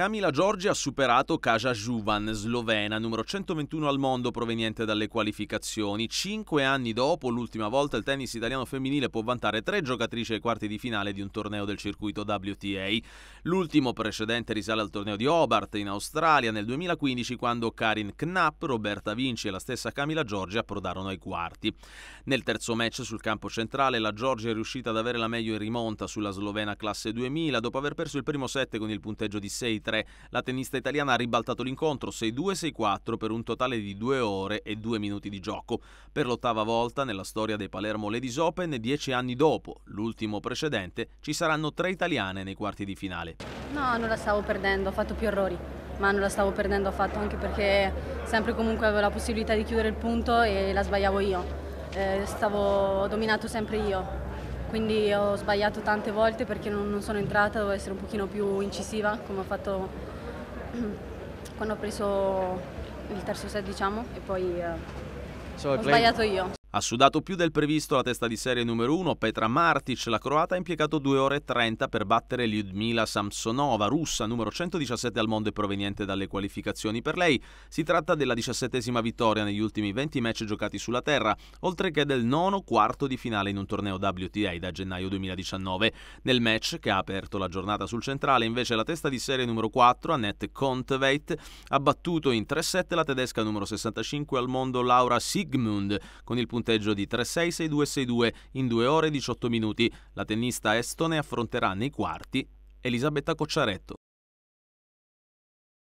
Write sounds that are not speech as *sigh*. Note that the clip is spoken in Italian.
Camila Giorgi ha superato Kaja Juvan, slovena, numero 121 al mondo proveniente dalle qualificazioni. Cinque anni dopo, l'ultima volta, il tennis italiano femminile può vantare tre giocatrici ai quarti di finale di un torneo del circuito WTA. L'ultimo precedente risale al torneo di Hobart in Australia nel 2015 quando Karin Knapp, Roberta Vinci e la stessa Camila Giorgi approdarono ai quarti. Nel terzo match sul campo centrale la Giorgi è riuscita ad avere la meglio in rimonta sulla slovena classe 2000 dopo aver perso il primo set con il punteggio di 6-3 3. La tennista italiana ha ribaltato l'incontro 6-2, 6-4 per un totale di 2 ore e 2 minuti di gioco. Per l'ottava volta nella storia dei Palermo Ladies Open, 10 anni dopo, l'ultimo precedente, ci saranno tre italiane nei quarti di finale. No, non la stavo perdendo, ho fatto più errori, ma non la stavo perdendo affatto anche perché sempre comunque avevo la possibilità di chiudere il punto e la sbagliavo io. Eh, stavo dominato sempre io, quindi ho sbagliato tante volte perché non, non sono entrata, dovevo essere un pochino più incisiva come ho fatto *clears throat* quando ho preso il terzo set diciamo e poi eh, so ho sbagliato io. Ha sudato più del previsto la testa di serie numero 1 Petra Martic, la croata ha impiegato 2 ore e 30 per battere Lyudmila Samsonova, russa numero 117 al mondo e proveniente dalle qualificazioni per lei. Si tratta della diciassettesima vittoria negli ultimi 20 match giocati sulla terra, oltre che del nono quarto di finale in un torneo WTA da gennaio 2019. Nel match che ha aperto la giornata sul centrale, invece la testa di serie numero 4 Annette Konteveit ha battuto in 3-7 la tedesca numero 65 al mondo Laura Sigmund con il punto punteggio di 3-6-6-2-6-2 in 2 ore e 18 minuti. La tennista estone affronterà nei quarti Elisabetta Cocciaretto.